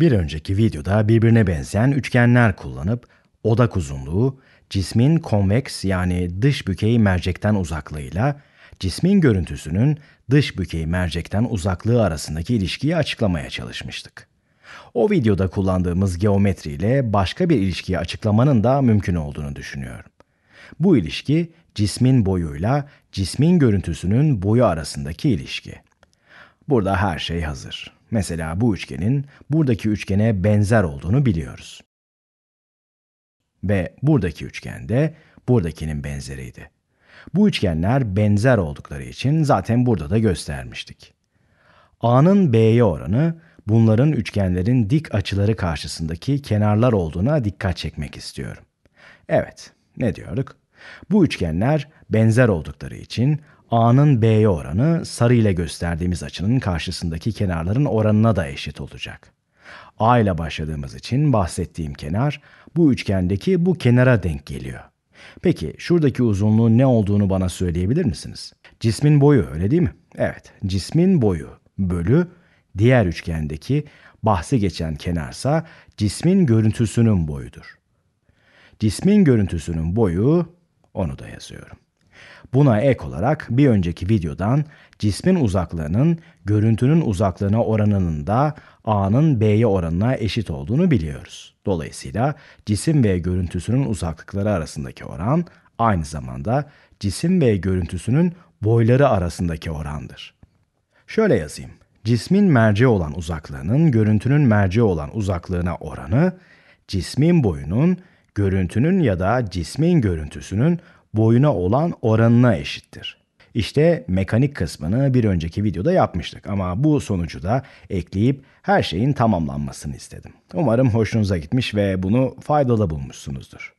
Bir önceki videoda birbirine benzeyen üçgenler kullanıp odak uzunluğu, cismin konveks yani dış bükey mercekten uzaklığıyla cismin görüntüsünün dış bükey mercekten uzaklığı arasındaki ilişkiyi açıklamaya çalışmıştık. O videoda kullandığımız geometriyle başka bir ilişkiyi açıklamanın da mümkün olduğunu düşünüyorum. Bu ilişki cismin boyuyla cismin görüntüsünün boyu arasındaki ilişki. Burada her şey hazır. Mesela bu üçgenin buradaki üçgene benzer olduğunu biliyoruz. Ve buradaki üçgen de buradakinin benzeriydi. Bu üçgenler benzer oldukları için zaten burada da göstermiştik. A'nın B'ye oranı bunların üçgenlerin dik açıları karşısındaki kenarlar olduğuna dikkat çekmek istiyorum. Evet, ne diyorduk? Bu üçgenler benzer oldukları için A'nın B'ye oranı sarı ile gösterdiğimiz açının karşısındaki kenarların oranına da eşit olacak. A ile başladığımız için bahsettiğim kenar bu üçgendeki bu kenara denk geliyor. Peki şuradaki uzunluğun ne olduğunu bana söyleyebilir misiniz? Cismin boyu öyle değil mi? Evet, cismin boyu bölü diğer üçgendeki bahsi geçen kenarsa cismin görüntüsünün boyudur. Cismin görüntüsünün boyu onu da yazıyorum. Buna ek olarak bir önceki videodan cismin uzaklığının görüntünün uzaklığına oranının da A'nın B'ye oranına eşit olduğunu biliyoruz. Dolayısıyla cisim ve görüntüsünün uzaklıkları arasındaki oran aynı zamanda cisim ve görüntüsünün boyları arasındaki orandır. Şöyle yazayım. Cismin merceği olan uzaklığının görüntünün merceği olan uzaklığına oranı cismin boyunun görüntünün ya da cismin görüntüsünün boyuna olan oranına eşittir. İşte mekanik kısmını bir önceki videoda yapmıştık ama bu sonucu da ekleyip her şeyin tamamlanmasını istedim. Umarım hoşunuza gitmiş ve bunu faydalı bulmuşsunuzdur.